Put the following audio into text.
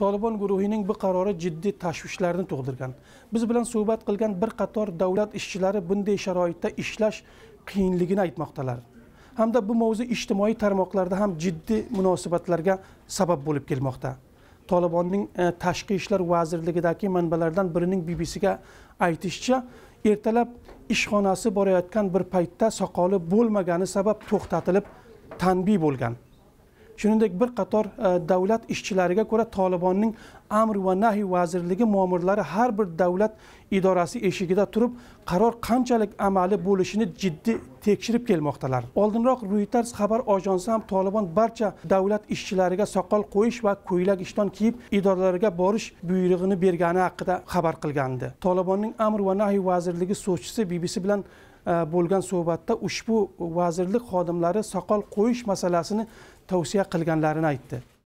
tolibon guruhining bu qarori jiddiy tashvishlarni tug'dirgan biz bilan suhbat qilgan bir qator davlat ishchilari bunday sharoitda ishlash qiyinligini aytmoqdalar hamda bu mavzu ijtimoiy tarmoqlarda ham jiddiy munosabatlarga sabab bo'lib kelmoqda tolibonning e, tashqi ishlar vazirligidagi manbalardan birining bbcga aytishicha ertalab ishxonasi borayotgan bir paytda soqoli bo'lmagani sabab to'xtatilib tanbiy bo'lgan shuningdek bir qator e, davlat ishchilariga ko'ra tolibonning amr va nahiy vazirligi muamirlari har bir davlat idorasi eshigida turib qaror qanchalik amaliy bo'lishini jiddiy tekshirib kelmoqdalar oldinroq reuters xabar ojonsi ham tolibon barcha davlat ishchilariga soqol qo'yish va ko'ylak ishton kiyib idoralarga borish buyrug'ini bergani haqida xabar qilgandi tolibonning amr va nahiy vazirligi so'zchisi bbc bilan e, bo'lgan suhbatda ushbu vazirlik xodimlari soqol qo'yish masalasini tavsiya qilganlarini aytdi